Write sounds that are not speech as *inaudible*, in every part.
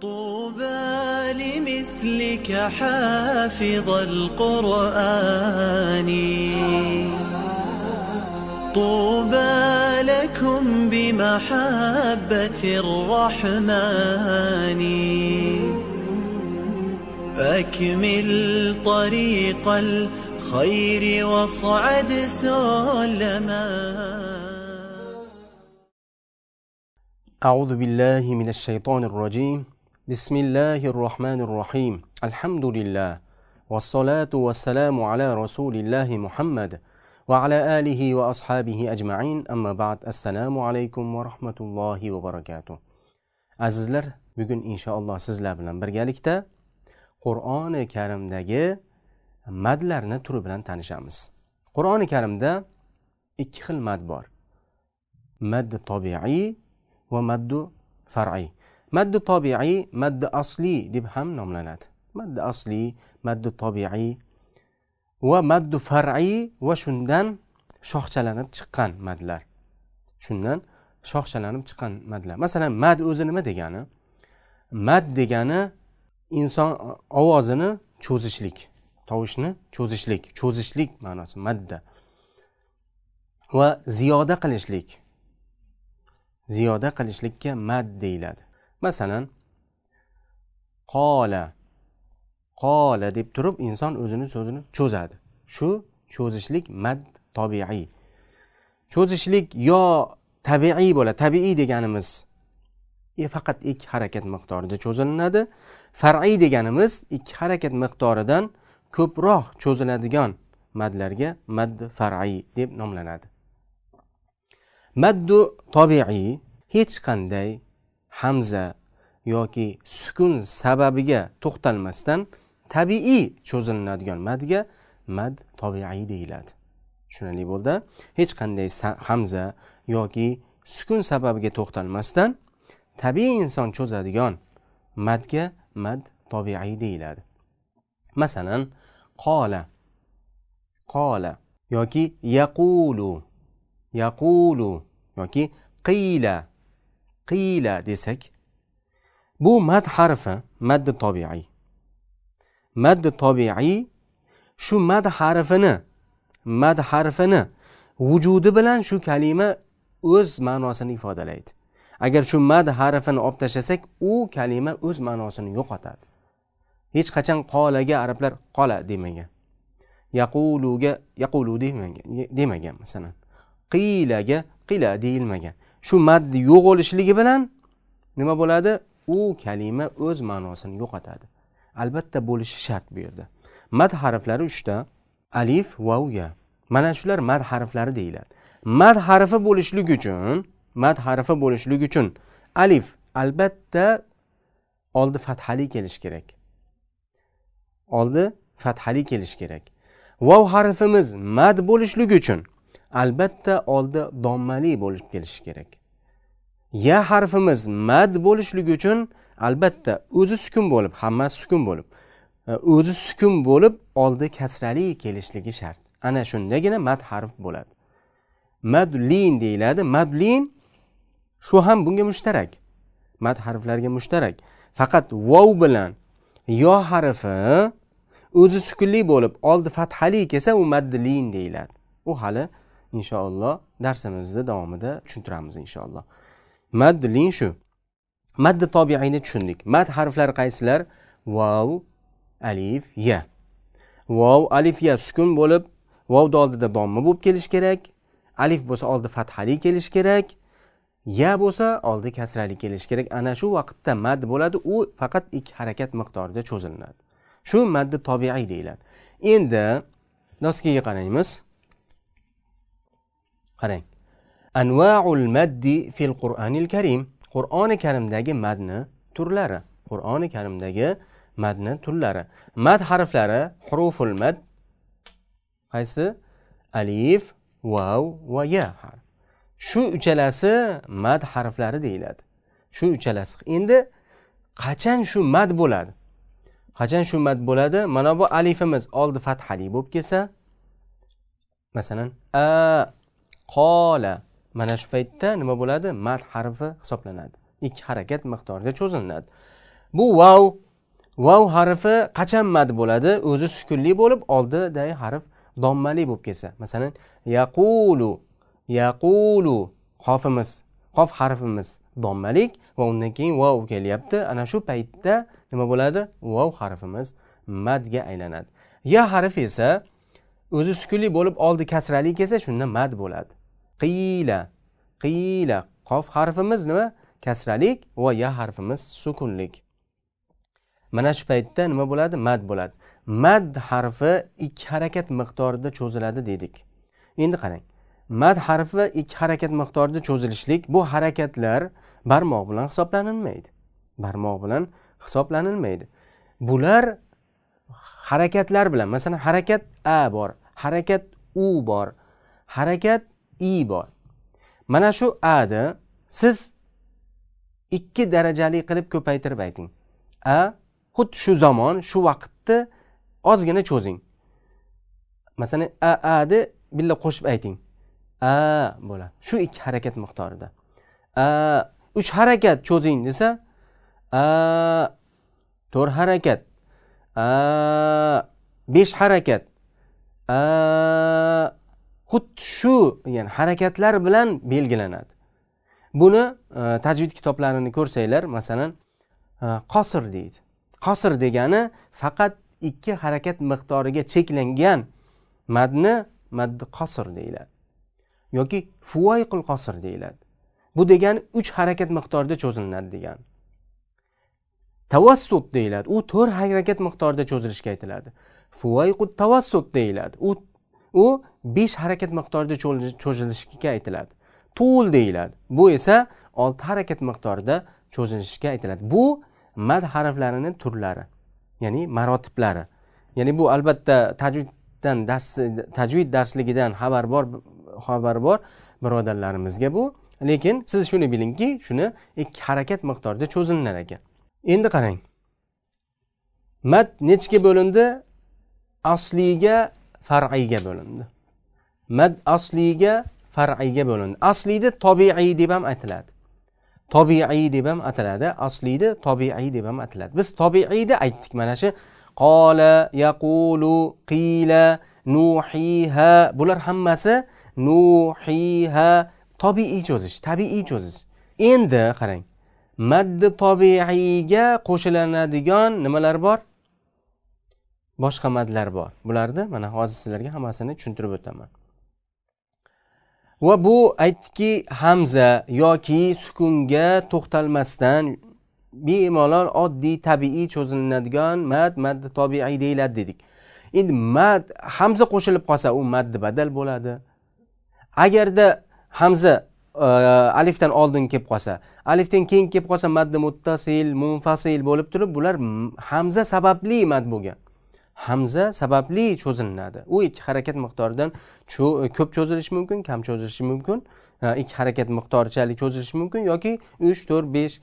طوبى لمثلك حافظ القرآن طوبى لكم بمحبة الرحمن أكمل طريق الخير واصعد سلما أعوذ بالله من الشيطان الرجيم بسم الله الرحمن الرحيم الحمد لله والصلاة والسلام على رسول الله محمد وعلى آله وأصحابه أجمعين أما بعد السلام عليكم ورحمة الله وبركاته azizlar bugun inshaalloh sizlar bilan birgalikda qur'oni karimdagi madlarni turi bilan tanishamiz qur'oni karimda ikki xil mad bor mad tobiiy va maddu far'iy maddu tobiiy maddi asliy deb ham nomlanadi maddi asliy maddi tobiiy va maddu far'iy va shundan shoxchalanib chiqqan madlar shundan shoxchalanib chiqqan madlar masalan mad o'zi nima degani mad degani inson ovozini cho'zishlik tovushni cho'zishlik cho'zishlik ma'nosi madda va ziyoda qilishlik ziyoda qilishlikka mad deyiladi masalan qola qola deb turib inson o'zini so'zini cho'zadi shu cho'zishlik mad tobiiy cho'zishlik yo tabiiy bo'ladi tabiiy deganimiz e, faqat ikki harakat miqdorida cho'zilinadi far'iy deganimiz ikki harakat miqdoridan ko'proq cho'ziladigan madlarga mad far'iy deb nomlanadi maddu tobiiy hech qanday hamza yoki sukun sababiga to'xtalmasdan tabiiy cho'ziladigan madga mad tobiiy deyiladi tushunarli bo'ldi hech qanday hamza yoki sukun sababiga to'xtalmasdan tabiiy inson cho'zadigan madga mad tobiiy deyiladi masalan qola qola yoki yaqulu yaqulu yoki qiyla qiyla desak bu mad harfi maddi tobiiy maddi tobiiy shu mad harfini mad harfini vujudi bilan shu kalima o'z ma'nosini ifodalaydi agar shu mad harfini olib tashlasak u kalima o'z ma'nosini yo'qotadi hech qachon qolaga arablar qola demagan yaquluga yaqulu demagan demagan masalan qiylaga qila deyilmagan shu maddi yo'q bo'lishligi bilan nima bo'ladi u kalima o'z ma'nosini yo'qotadi albatta bo'lishi shart bu yerda mad harflari uchta alif vav ya mana shular mad harflari deyiladi mad harfi bo'lishligi uchun mad harfi bo'lishligi uchun alif albatta oldi fathali kelishi kerak oldi fathali kelishi kerak vav harfimiz mad bo'lishligi uchun albatta oldi dommali bo'lib kelishi kerak ya harfimiz mad bo'lishligi uchun albatta o'zi sukun bo'lib hammasi sukun bo'lib e, o'zi sukun bo'lib oldi kasrali kelishligi shart ana shundagina mad harf bo'ladi madlin deyiladi madlin shu ham bunga mushtarak mad harflarga mushtarak faqat vov bilan yo harfi o'zi sukunli bo'lib oldi fathali kelsa u madlin deyiladi u hali inshaalloh darsimizni davomida tushuntiramiz inshaalloh mad lin shu maddi tobiiyni tushundik mad harflari qaysilar vav alif ya vav alif ya sukun bo'lib vavni oldida domma bo'lib kelishi kerak alif bo'lsa oldi fathali kelishi kerak ya bo'lsa oldi kasrali kelishi kerak ana shu vaqtda mad bo'ladi u faqat ikki harakat miqdorida cho'zilinadi shu maddi tobiiy deyiladi endi doskaga qaraymiz qarang anvaul maddi fil qur'onil karim qur'oni karimdagi madni turlari qur'oni karimdagi madni turlari mad harflari huruful mad qaysi alif vav va ya harf shu uchalasi mad harflari deyiladi shu uchalasi endi qachon shu mad bo'ladi qachon shu mad bo'ladi mana bu alifimiz oldi fathali bo'lib kelsa masalan a qola mana shu paytda nima bo'ladi mad harfi hisoblanadi ikki harakat miqdorida cho'zilinadi bu vav vav harfi qachon mad bo'ladi o'zi sukunli bo'lib oldidagi harf dommali bo'lib kelsa masalan yaqulu yaqulu qofimiz qof harfimiz dommalik va undan keyin vav kelyapti ana shu paytda nima bo'ladi vav harfimiz madga aylanadi ya harfi esa o'zi sukunli bo'lib oldi kasrali kelsa shunda mad bo'ladi qiyla qiyla qof harfimiz nima kasralik va ya harfimiz sukunlik mana shu paytda nima bo'ladi mad bo'ladi mad harfi ikki harakat miqdorida cho'ziladi dedik endi qarang mad harfi ikki harakat miqdorida cho'zilishlik bu harakatlar barmoq bilan hisoblanilmaydi barmoq bilan hisoblanilmaydi bular harakatlar bilan masalan harakat a bor harakat u bor harakat i bor mana shu ani siz ikki darajali qilib ko'paytirib ayting a xuddi shu zamon shu vaqtni ozgina cho'zing masalan a ani birga qo'shib ayting a bo'ladi shu ikki harakat miqdorida a uch harakat cho'zing desa a to'rt harakat a besh harakat a xuddi shu ya'ni harakatlar bilan belgilanadi buni e, tajvid kitoblarini ko'rsanglar masalan e, qosir deydi qosir degani faqat ikki harakat miqdoriga cheklangan madni maddi qosir deyiladi yoki fuvoyqul qosir deyiladi bu degani uch harakat miqdorida cho'zilinadi degani tavassut deyiladi u to'rt harakat miqdorida cho'zilishga aytiladi fuvayqut tavassut deyiladi u u besh harakat miqdorida cho'zilishiga aytiladi tul deyiladi bu esa olti harakat miqdorida cho'zilishga aytiladi bu mad harflarini turlari ya'ni marotiblari ya'ni bu albatta tajviddan dars tajvid darsligidan xabar bor xabar bor birodarlarimizga bu lekin siz shuni bilingki shuni ikki harakat miqdorida cho'zilinar ekan endi qarang mad nechga bo'lindi asliga far'iyga bo'lindi mad asliga far'iyga bo'lindi aslida tobiiy deb ham aytiladi tobiiy deb ham ataladi aslida tobiiy deb ham ataladi biz tobiiyni aytdik mana shu qola yaqulu qiyla nuhiha bular hammasi nuhiha tobiiy cho'zish tabiiy cho'zish endi qarang maddi tobiiyga qo'shilinadigan nimalar bor boshqa madlar bor bularni mana hozir sizlarga hammasini tushuntirib o'taman va bu aytdiki hamza yoki sukunga to'xtalmasdan bemalol oddiy tabiiy cho'ziladigan mad maddi tobiiy deyiladi dedik endi mad hamza qo'shilib qolsa u maddi badal bo'ladi agarda hamza e, alifdan oldin kelib qolsa alifdan keyin kelib qolsa maddi muttasil munfasil bo'lib turib bular hamza sababli mad bo'lgan hamza sababli cho'zilinadi u ikki harakat miqdoridan ko'p cho'zilishi mumkin kam cho'zilishi mumkin ikki harakat miqdorichalik cho'zilishi mumkin yoki uch to'rt besh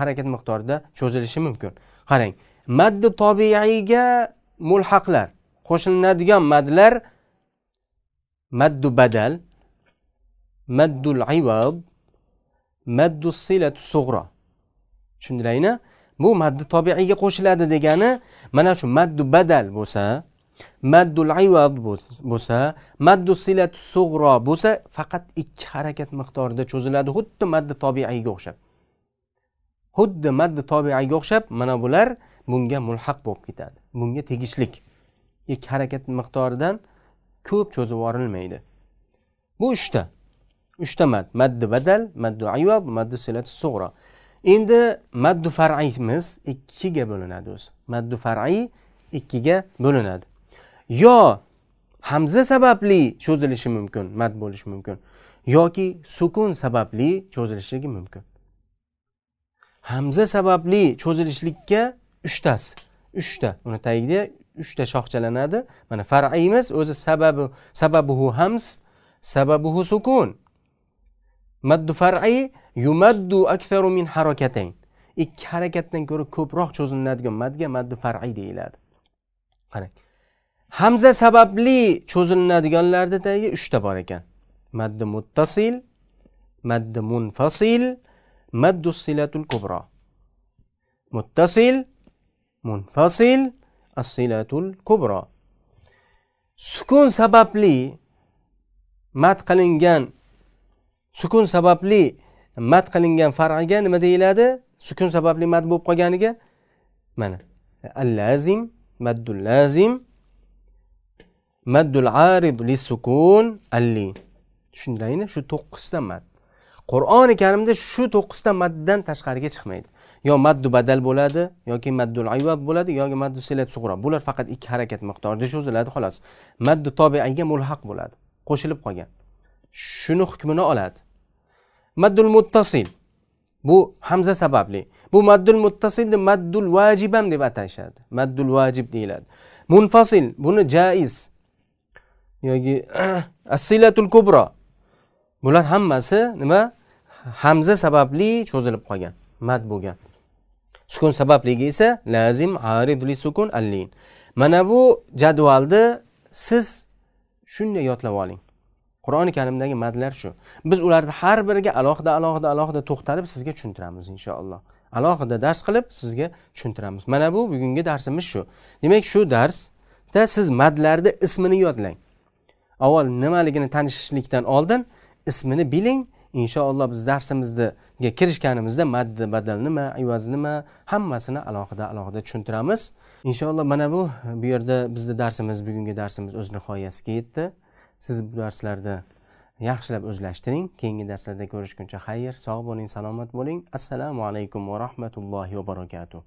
harakat miqdorida cho'zilishi mumkin qarang maddi tobiiyga mulhaqlar qo'shilinadigan madlar maddu badal maddul ivab maddu silatu sug'ro tushundilaringmi bu maddi tobiiyga qo'shiladi degani mana shu maddu badal bo'lsa maddul ayvad bo'lsa maddu silatu sug'ro bo'lsa faqat ikki harakat miqdorida cho'ziladi xuddi maddi tobiiyga o'xshab xuddi maddi tobiiyga o'xshab mana bular bunga mulhaq bo'lib ketadi bunga tegishlik ikki harakat miqdoridan ko'p cho'zib yuborilmaydi bu uchta uchta mad maddi badal maddu ayvab maddu silatu sug'ro endi maddu farayimiz ikkiga bo'linadi o'zi maddu faray ikkiga bo'linadi yo hamza sababli cho'zilishi mumkin mad bo'lishi mumkin yoki sukun sababli cho'zilishligi mumkin hamza sababli cho'zilishlikka uchtasi uchta uni tagida uchta shoxchalanadi mana farayimiz o'zi sababi sababuhu hams sababuhu sukun maddu far'i yumaddu aktharu min harakatayn ikki harakatdan ko'ra ko'proq cho'ziladigan madga maddu far'i deyiladi qarang hamza sababli cho'zilinadiganlarda tagi uchta bor ekan maddi muttasil maddi munfasil maddu silatul kubro muttasil munfasil silatul kubro sukun sababli mad qilingan sukun sababli mad qilingan farga nima deyiladi sukun sababli mad bo'lib qolganiga mana al lazim maddul lazim maddul arid li sukun alli tushundinglarmi shu to'qqizta mad qur'oni karimda shu to'qqizta maddan tashqariga chiqmaydi yo maddu badal bo'ladi yoki maddul ayvab bo'ladi yoki maddu silat sug'ro bular faqat ikki harakat miqdorida cho'ziladi xolos maddu tobiaga mulhaq bo'ladi qo'shilib qolgan shuni hukmini oladi maddul muttasil bu hamza sababli bu maddul muttasilni maddul vajib ham deb atashadi maddul vajib deyiladi munfasil buni jaiz yoki *clears throat* assilatul kubro bular hammasi nima hamza sababli cho'zilib qolgan mad bo'lgan sukun sababligi esa lazim aridli sukun allin mana bu jadvalni siz shunday yodlab oling qur'oni karimdagi madlar shu biz ularni har biriga alohida alohida alohida to'xtalib sizga tushuntiramiz inshaalloh alohida dars qilib sizga tushuntiramiz mana bu bugungi darsimiz shu demak shu darsda siz madlarni ismini yodlang avval nimaligini tanishishlikdan oldin ismini biling inshaalloh biz darsimizga kirishganimizda madni badal nima ivaz nima hammasini alohida alohida tushuntiramiz inshaalloh mana bu bu yerda bizni darsimiz bugungi darsimiz o'z nihoyasiga yetdi siz bu darslarda yaxshilab o'zlashtiring keyingi darslarda ko'rishguncha xayr sog' bo'ling salomat bo'ling assalomu alaykum va rahmatullohi va barakatuh